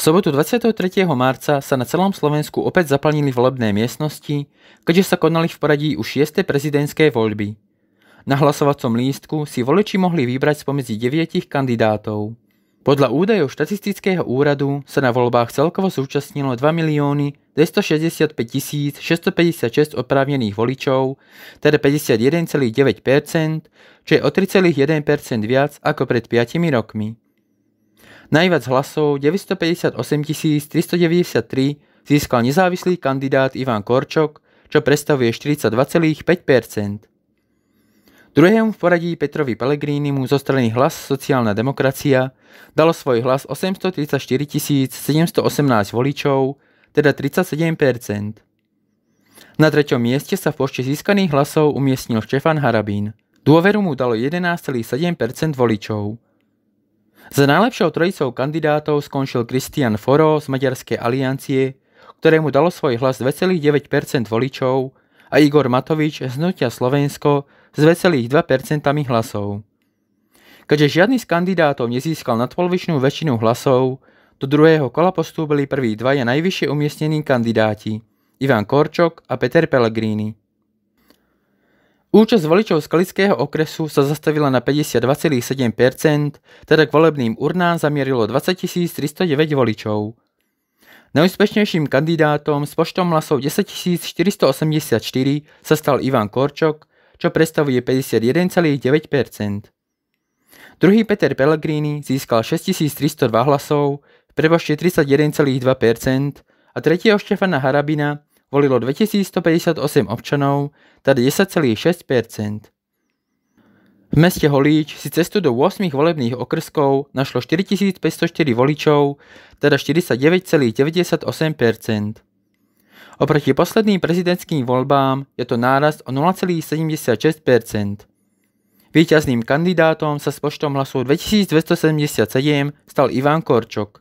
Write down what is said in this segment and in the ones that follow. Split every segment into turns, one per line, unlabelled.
V sobotu 23. marca sa na celom Slovensku opäť zaplnili volebné miestnosti, keďže sa konali v poradí už 6. prezidentské voľby. Na hlasovacom lístku si voliči mohli vybrať spomedzi 9 kandidátov. Podľa údajov štatistického úradu sa na voľbách celkovo zúčastnilo 2 milióny 265 656 oprávnených voličov, teda 51,9%, čo je o 3,1% viac ako pred 5 rokmi. Najviac hlasov 958 393 získal nezávislý kandidát Ivan Korčok, čo predstavuje 42,5%. Druhému v poradí Petrovi Pelegrini mu strany Hlas sociálna demokracia dalo svoj hlas 834 718 voličov, teda 37%. Na treťom mieste sa v počte získaných hlasov umiestnil Štefan Harabín. Dôveru mu dalo 11,7% voličov. Za najlepšou trojicou kandidátov skončil Christian Foro z Maďarskej aliancie, ktorému dalo svoj hlas 2,9% voličov a Igor Matovič z Hnutia Slovensko s 2,2% hlasov. Keďže žiadny z kandidátov nezískal nadpolovičnú väčšinu hlasov, do druhého kola postúpili prví dvaja najvyššie umiestnení kandidáti Ivan Korčok a Peter Pellegrini. Účasť voličov z Kalického okresu sa zastavila na 52,7%, teda k volebným urnám zamierilo 20 309 voličov. Najúspešnejším kandidátom s počtom hlasov 10 484 sa stal Ivan Korčok, čo predstavuje 51,9%. Druhý Peter Pellegrini získal 6302 hlasov, prebožte 31,2% a tretieho Štefana Harabina volilo 2158 občanov, tedy 10,6%. V meste Holíč si cestu do 8 volebných okrskov našlo 4504 voličov, teda 49,98%. Oproti posledným prezidentským voľbám je to nárast o 0,76%. Výťazným kandidátom sa s počtom hlasov 2277 stal Ivan Korčok.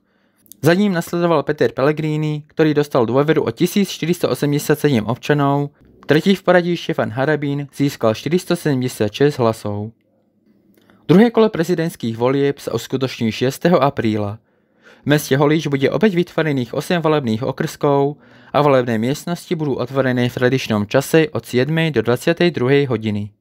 Za ním nasledoval Peter Pellegrini, ktorý dostal dôveru o 1487 občanov, tretí v poradí Štefan Harabín získal 476 hlasov. Druhé kolo prezidentských volieb sa uskutoční 6. apríla. V meste Holíč bude opäť vytvorených 8 volebných okrskov a volebné miestnosti budú otvorené v tradičnom čase od 7. do 22. hodiny.